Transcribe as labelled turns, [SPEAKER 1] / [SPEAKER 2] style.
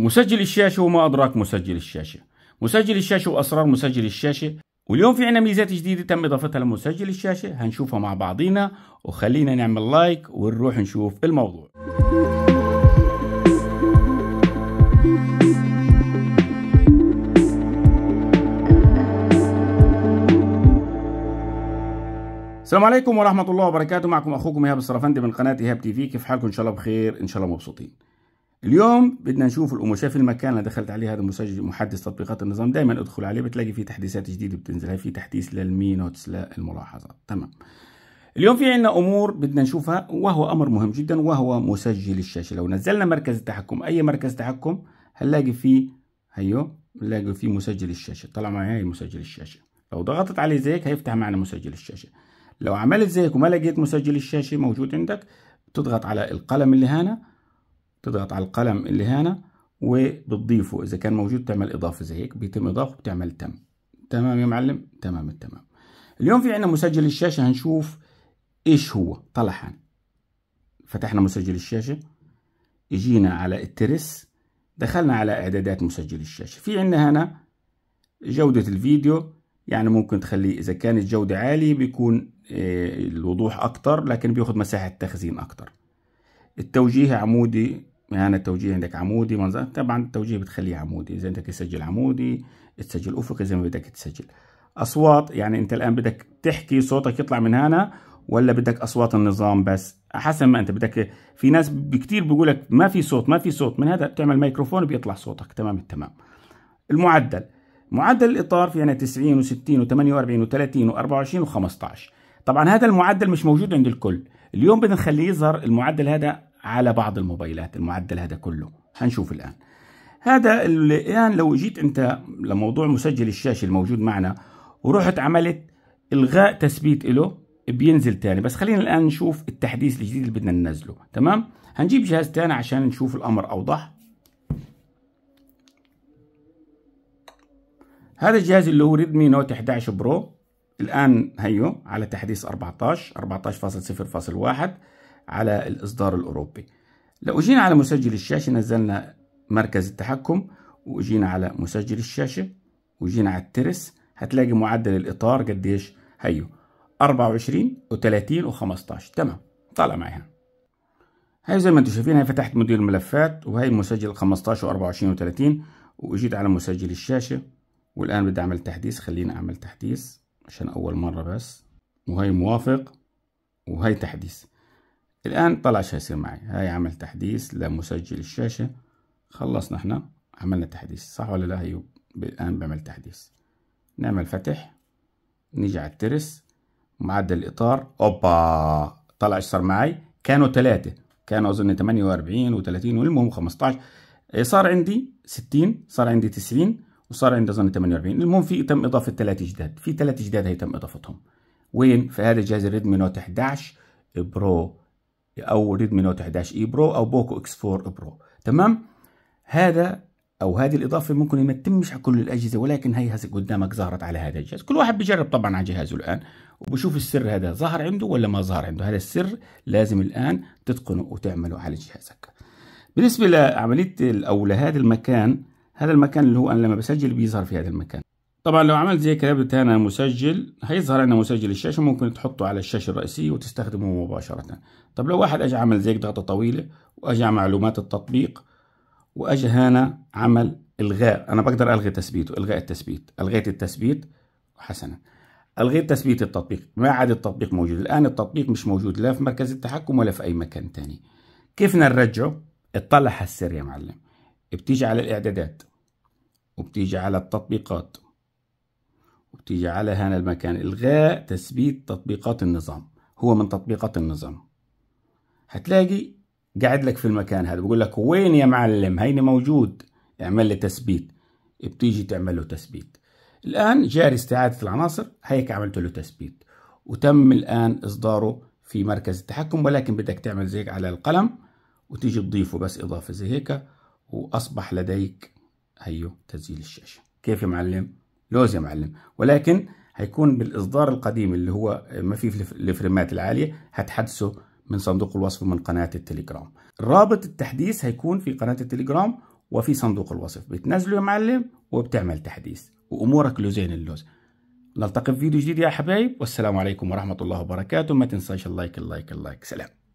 [SPEAKER 1] مسجل الشاشه وما ادراك مسجل الشاشه مسجل الشاشه واسرار مسجل الشاشه واليوم في عنا ميزات جديده تم اضافتها لمسجل الشاشه هنشوفها مع بعضينا وخلينا نعمل لايك ونروح نشوف الموضوع السلام عليكم ورحمة الله وبركاته معكم أخوكم إيهاب الصرفندي من قناة إيهاب تي في كيف حالكم إن شاء الله بخير إن شاء الله مبسوطين اليوم بدنا نشوف الامور شايف المكان اللي دخلت عليه هذا مسجل محدث تطبيقات النظام دائما ادخل عليه بتلاقي فيه تحديثات جديده بتنزل في تحديث للمي نوتس للملاحظات تمام اليوم في عندنا امور بدنا نشوفها وهو امر مهم جدا وهو مسجل الشاشه لو نزلنا مركز التحكم اي مركز تحكم هنلاقي فيه هيو بنلاقي فيه مسجل الشاشه طلع معي هي مسجل الشاشه لو ضغطت عليه زيك هيفتح معنا مسجل الشاشه لو عملت زيك وما لقيت مسجل الشاشه موجود عندك بتضغط على القلم اللي هنا تضغط على القلم اللي هنا وبتضيفه اذا كان موجود تعمل اضافه زي هيك بيتم اضافه بتعمل تم تمام يا معلم تمام التمام اليوم في عندنا مسجل الشاشه هنشوف ايش هو طلع حان فتحنا مسجل الشاشه اجينا على الترس دخلنا على اعدادات مسجل الشاشه في عندنا هنا جوده الفيديو يعني ممكن تخليه اذا كانت جوده عاليه بيكون آه، الوضوح اكتر لكن بياخذ مساحه تخزين اكتر التوجيه عمودي يعني التوجيه عندك عمودي منظر طبعا التوجيه بتخليه عمودي اذا بدك تسجل عمودي تسجل افقي زي ما بدك تسجل اصوات يعني انت الان بدك تحكي صوتك يطلع من هنا ولا بدك اصوات النظام بس حسب ما انت بدك في ناس كثير بيقول لك ما في صوت ما في صوت من هذا بتعمل ميكروفون بيطلع صوتك تمام التمام المعدل معدل الاطار في عنا 90 و60 و48 و30 و24 و15 طبعا هذا المعدل مش موجود عند الكل اليوم بدنا نخليه يظهر المعدل هذا على بعض الموبايلات المعدل هذا كله هنشوف الآن هذا الآن لو جيت أنت لموضوع مسجل الشاشة الموجود معنا ورحت عملت إلغاء تثبيت له بينزل تاني بس خلينا الآن نشوف التحديث الجديد اللي بدنا ننزله تمام هنجيب جهاز تاني عشان نشوف الأمر أوضح هذا الجهاز اللي هو ريدمي نوت 11 برو الآن هيو على تحديث 14 14.0.1 على الإصدار الأوروبي لو جينا على مسجل الشاشة نزلنا مركز التحكم وجينا على مسجل الشاشة وجينا على الترس هتلاقي معدل الإطار قديش هيو 24 و30 و15 تمام طالع معي هنا هاي زي ما انتم شايفين هاي فتحت مدير الملفات وهي مسجل 15 و24 و30 واجيت على مسجل الشاشة والآن بدي أعمل تحديث خليني أعمل تحديث عشان أول مرة بس وهي موافق وهي تحديث الآن طلع شو يصير معي هاي عمل تحديث لمسجل الشاشة خلصنا احنا عملنا تحديث صح ولا لا هي الآن بعمل تحديث نعمل فتح نيجي على الترس معدل الإطار أوبا طلع ايش صار معي كانوا ثلاثة كانوا أظن 48 و30 والمهم 15 إيه، صار عندي 60 صار عندي 90 وصار عندي أظن 48 المهم في تم إضافة ثلاثة جداد في ثلاثة جداد هي تم إضافتهم وين في هذا الجهاز الريدمي نوت 11 برو او ريدمي نوت 11 اي برو او بوكو اكس 4 برو تمام هذا او هذه الاضافه ممكن ما تتمش على كل الاجهزه ولكن هي هسه قدامك ظهرت على هذا الجهاز كل واحد بجرب طبعا على جهازه الان وبشوف السر هذا ظهر عنده ولا ما ظهر عنده هذا السر لازم الان تتقنه وتعمله على جهازك بالنسبه لعمليه او لهذا المكان هذا المكان اللي هو انا لما بسجل بيظهر في هذا المكان طبعا لو عملت زي كتبت انا مسجل هيظهر انا مسجل الشاشه ممكن تحطه على الشاشه الرئيسيه وتستخدمه مباشره طب لو واحد اجى عمل زي ضغطه طويله واجى معلومات التطبيق واجى هنا عمل الغاء انا بقدر الغي تثبيته الغاء التثبيت الغيت التثبيت حسنا الغيت تثبيت التطبيق ما عاد التطبيق موجود الان التطبيق مش موجود لا في مركز التحكم ولا في اي مكان تاني كيف نرجعه اطلع على السر يا معلم بتيجي على الاعدادات وبتيجي على التطبيقات وبتيجي على هنا المكان إلغاء تثبيت تطبيقات النظام هو من تطبيقات النظام هتلاقي قاعد لك في المكان هذا بقول لك وين يا معلم هيني موجود اعمل لي تثبيت بتيجي تعمل له تثبيت الآن جاري استعادة العناصر هيك عملت له تثبيت وتم الآن إصداره في مركز التحكم ولكن بدك تعمل زيك على القلم وتيجي تضيفه بس إضافة زي هيك وأصبح لديك هيو أيوه، تسجيل الشاشة كيف يا معلم؟ لوز يا معلم ولكن هيكون بالاصدار القديم اللي هو ما فيه الفريمات العاليه هتحدثه من صندوق الوصف من قناه التليجرام رابط التحديث هيكون في قناه التليجرام وفي صندوق الوصف بتنزله يا معلم وبتعمل تحديث وامورك لوزين اللوز نلتقي في فيديو جديد يا حبايب والسلام عليكم ورحمه الله وبركاته ما تنساش اللايك اللايك اللايك سلام